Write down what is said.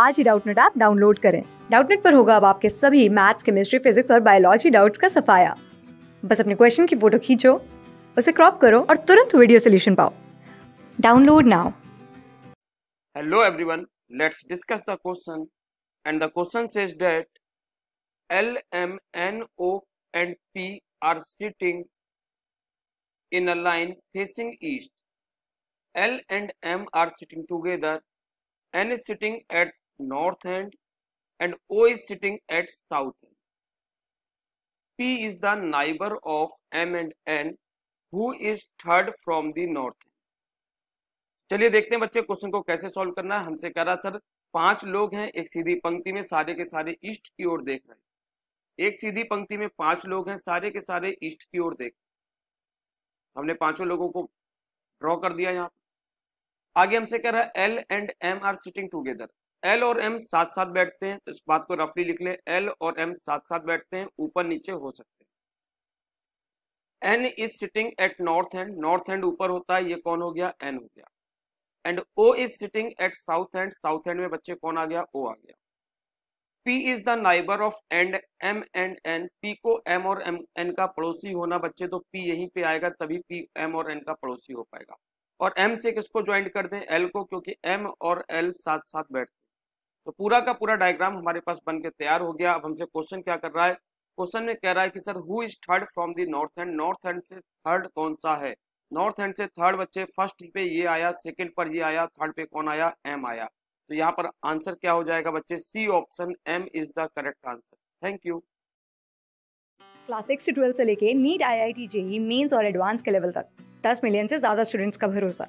आज ही Doubtnut app download करें डाउटनेट पर होगा अब आपके सभी मैथ्स केमिस्ट्री फिजिक्स और बायोलॉजी डाउट्स का सफाया बस अपने क्वेश्चन की फोटो खींचो उसे क्रॉप करो और तुरंत वीडियो सोल्यूशन पाओ download now hello everyone let's discuss the question and the question says that L M N O and P are sitting in a line facing east L and M are sitting together. N is sitting at north end and O is sitting at south end. P is the neighbor of M and N who is third from the north end. चलिए देखते हैं बच्चे question को कैसे solve करना है हमसे कह रहा सर पांच लोग हैं एक सीधी पंक्ति में सारे के सारे ईस्ट की ओर देख रहे हैं एक सीधी पंक्ति में पांच लोग हैं सारे के सारे ईस्ट की ओर देख हमने पांचों लोगों को ड्रॉ कर दिया यहाँ आगे हमसे कह रहा है L and M are sitting together L और एम साथ साथ बैठते हैं तो इस बात को रफली लिख ले एल और एम साथ साथ बैठते हैं ऊपर नीचे हो सकते हैं N is sitting at north end north end ऊपर होता है ये कौन हो गया एन हो गया and O is sitting at south end south end में बच्चे कौन आ गया ओ आ गया P is the neighbour of and M and N P को एम और एम एन का पड़ोसी होना बच्चे तो पी यहीं पे आएगा तभी पी एम और एन का पड़ोसी हो पाएगा और एम से किसको ज्वाइंट कर दें एल को क्योंकि एम और एल साथ साथ बैठते तो पूरा का पूरा डायग्राम हमारे पास बन के तैयार हो गया अब हमसे क्वेश्चन क्या कर रहा है क्वेश्चन में कह रहा है कि sir who is third from the north end north end से थर्ड कौन सा है नॉर्थ एंड से थर्ड बच्चे फर्स्ट पे ये आया सेकंड पर ये आया थर्ड पे कौन आया एम आया तो यहाँ पर आंसर क्या हो जाएगा बच्चे C option M is the correct answer thank you class six से ट्वेल्थ से लेके NEET I I T JEE mains और एडवांस के लेवल तक दस मिलियन से ज्यादा स्टूडेंट्स का भरोसा